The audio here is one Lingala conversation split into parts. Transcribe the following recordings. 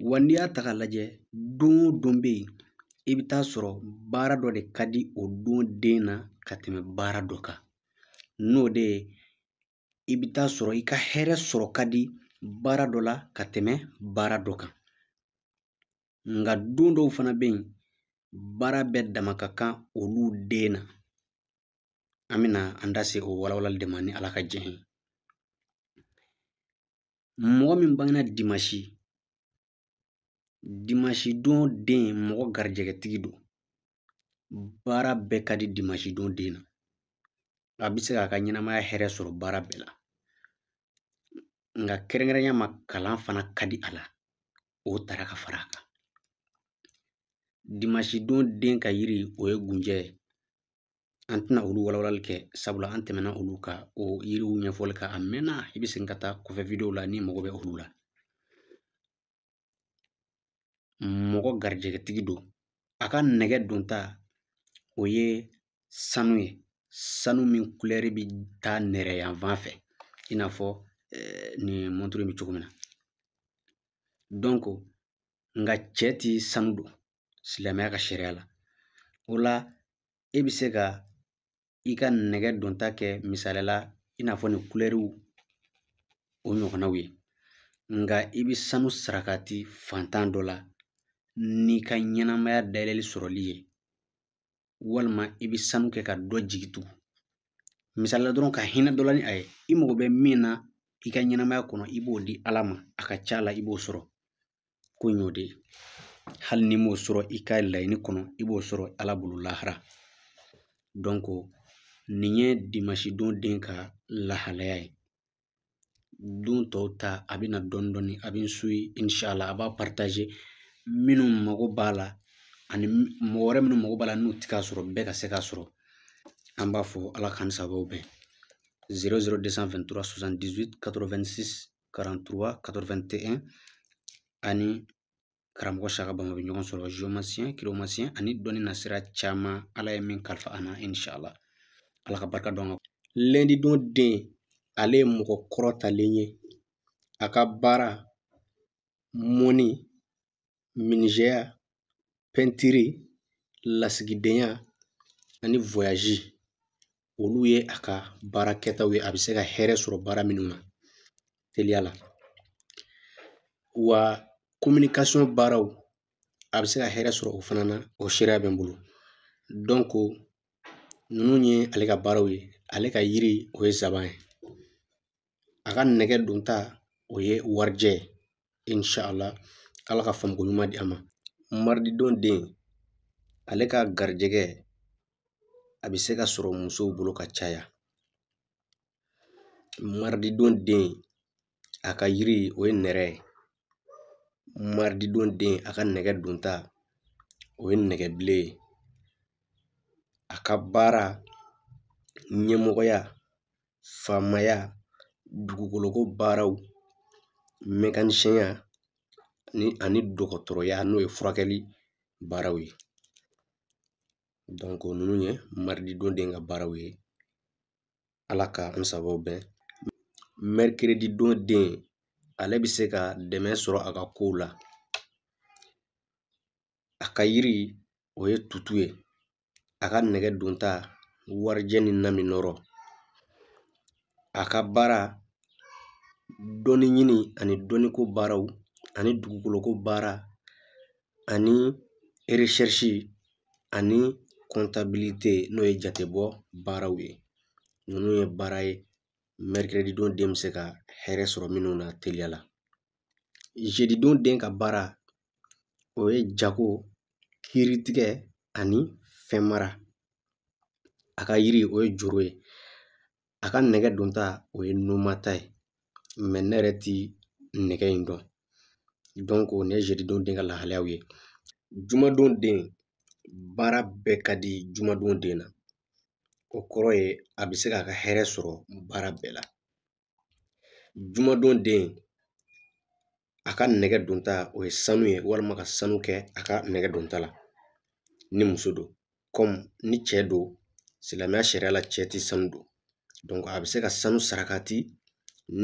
wa n'i y'a ta k'a lajɛ don o don bɛ yen i bɛ taa sɔrɔ baara dɔ de ka di o don den na ka tɛmɛ baara dɔ kan n'o de ye i bɛ taa sɔrɔ i ka hɛrɛ sɔrɔ ka di baara dɔ la ka tɛmɛ baara dɔ kan nka don dɔw fana bɛ yen baara bɛɛ dama ka kan olu den na an bɛna an da se o walawalali de ma ni ala ka jɛ ye mɔgɔ min bangena dimasi Dimasi don den mɔgɔ garijɛgɛtigi don baara bɛɛ ka di dimasi don den na a bɛ se k'a ka ɲɛnamaya hɛrɛ sɔrɔ baara bɛɛ la nka kɛrɛnkɛrɛnya ma kalan fana ka di a la o tara ka fara a kan dimasi don den ka yiri o ye gunjɛ ye an tɛna olu walawalali kɛ sabula an tɛmɛna olu ka o yiriw ɲɛfɔli kan a mɛnna i bɛ segin ka taa kɔfɛ la n'i mago bɛ olu la mɔgɔ garijɛgɛtigi don a ka nɛgɛ donta o ye sanu ye sanu min kulɛri bɛ taa nɛrɛ yanfan fɛ i n'a fɔ nin mɔnturu in bɛ cogo min na dɔnko nka cɛ ti sanu don silamɛya ka sariya la o la e bɛ se ka i ka nɛgɛ donta kɛ misaliyala i n'a fɔ nin kulɛriw o ɲɔgɔnnaw ye nka i bɛ sanu sarakati fantan dɔ la n'i ka ɲɛnamaya dayɛlɛli sɔrɔli ye walima i bɛ sanu kɛ ka dɔ jigi misalila dɔrɔn ka hinɛ dɔ la ni a ye i mago bɛ min na i ka ɲɛnamaya kɔnɔ i b'o di ala ma a ka ca la i b'o sɔrɔ ko in de hali n'i m'o sɔrɔ i ka laɲini kɔnɔ i b'o sɔrɔ ala bolo lahara nin ye dimasidon den ka lahalaya ye don tɔw ta a bɛ na dɔɔnin a bɛ n inshala a b'a minnu mago b'a la ani mɔgɔ wɛrɛ minnu mago b'a la n'u tɛ k'a sɔrɔ bɛɛ ka se k'a sɔrɔ an b'a fɔ ala k'an sabaw bɛn 00223 78 86 43 81 ani karamɔgɔ saka bama bɛ ɲɔgɔn sɔrɔ geomasiyɛn kilomasiyɛn ani dɔnni na sira caman ala ye min kalifa an na inshallah ala ka barika dɔn kan lɛndi don den ale ye mɔgɔ kɔrɔtalen ye a ka baara mɔni Minizeya, pɛntiri, lasigidenya ani olu ye a ka baara kɛtaw ye a bɛ se ka hɛrɛ sɔrɔ baara minnu na teliya la wa baaraw a bɛ se ka hɛrɛ sɔrɔ o fana na o sariya bɛ n bolo ninnu ye ale ka baaraw ye ale ka yiri o ye zaban ye a ka nɛgɛ don ta o ye warijɛ ye ala ka faamuko ɲuman di a ma maridon den ale ka garijɛgɛ a bɛ se ka sɔrɔ musow bolo ka caya maridon den a ka yiri o ye nɛrɛ ye maridon den a ka nɛgɛ donta o ye nɛgɛbile ye a ka baara ɲɛmɔgɔya faamaya dugukoloko baaraw mɛkanisiyɛnya ani ani dɔgɔtɔrɔya n'o ye furakɛli baaraw ye ninnu ye maridi don de ka baaraw ye ala ka n sabaw bɛn mɛrikiridi don den ale bɛ se ka dɛmɛ sɔrɔ a ka kow la a ka yiri o ye tutu ye a ka nɛgɛ don warijɛ ni nami a ka baara dɔnni ɲini ani dɔnniko baaraw ani dugukoloko baara ani ani n'o ye jatebɔ baaraw ye ninnu ye baara ye don den bɛ se ka hɛrɛ sɔrɔ minnu na teliya la don den ka baara o ye jago kiiritigɛ ani fɛn mara a ka yiri o ye juru ye a ka nɛgɛ don ta o ye numata ye ne yɛrɛ ti nɛgɛ in dɔn nin ye zidon den ka lahalayaw ye jumadon den baara bɛɛ ka di jumadon den na o kɔrɔ ye a bɛ se k'a ka hɛrɛ sɔrɔ baara bɛɛ la jumadon den a ka nɛgɛ donta o ye sanu ye walima ka sanu kɛ a ka nɛgɛ donta la ni muso don kɔmi ni cɛ don silamɛya sariya la cɛ tɛ sanu don a bɛ se ka sanu sarakati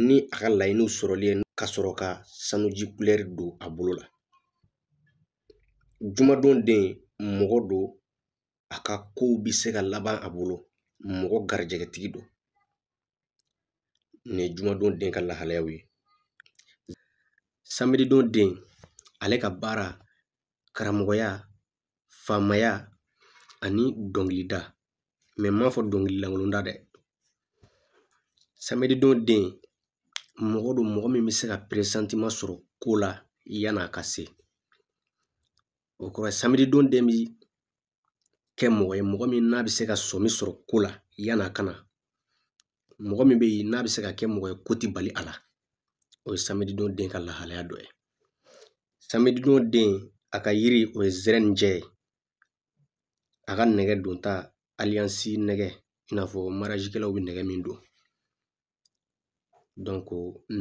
ni a ka laɲiniw sɔrɔli ye Ka sɔrɔ ka sanuji kulɛri don a bolo la jumadon den mɔgɔ do a ka kow bɛ se ka laban a bolo mɔgɔ garijɛgɛtigi do nin ye jumadon den ka lahalayaw ye sameridon den ale ka baara karamɔgɔya faamaya ani dɔngilida n m'a fɔ dɔnkili lankolon dɛ sameridon den mɔgɔ don mɔgɔ min bɛ se ka sɔrɔ ko la yan'a ka se o kɔrɔ ye saridon den bi kɛ mɔgɔ ye mɔgɔ min n'a bɛ se ka sɔmi sɔrɔ ko la yan'a ka na mɔgɔ min bɛ yen n'a bɛ se ka kɛ mɔgɔ ye ko tɛ bali a la o ye saridon den ka lahalaya dɔ ye saridon den a ka yiri o ye zɛrɛn jɛ ye a ka nɛgɛ don ta aliyansi nɛgɛ i n'a fɔ marajikɛlaw bɛ nɛgɛ min don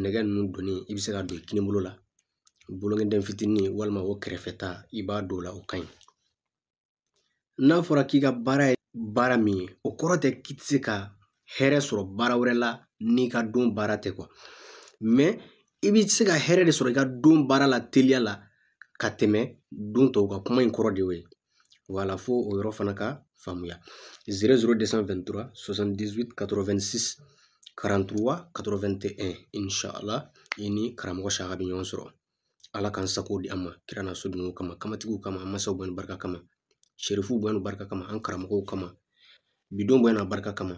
nɛgɛ ninnu donni i bɛ se ka don i kini bolo la bolokoden fitinin walima o kɛrɛfɛ ta i b'a don o la o ka ɲi n'a fɔra k'i ka baara ye baara min ye o kɔrɔ tɛ k'i tɛ se ka hɛrɛ sɔrɔ baara wɛrɛ la n'i ka don baara tɛ i bɛ se ka hɛrɛ de sɔrɔ i ka don baara la teliya la ka tɛmɛ don tɔw kan kuma in kɔrɔ de y'o ye wala fo o yɔrɔ fana ka faamuya 00223 78 86 43 inshallah ini ni karamɔgɔ bi bɛ ɲɔgɔn ala k'an sako di an ma kira na sodunw kama kamatigiw kama an masaw bɛ barika kama sherifuw bɛ barika kama an karamɔgɔw kama bidon bɛ barika kama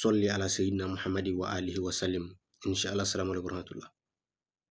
sɔli ala sayidina muhamadi wa alihi wa salim inshallah salamu alaikum warahmatullah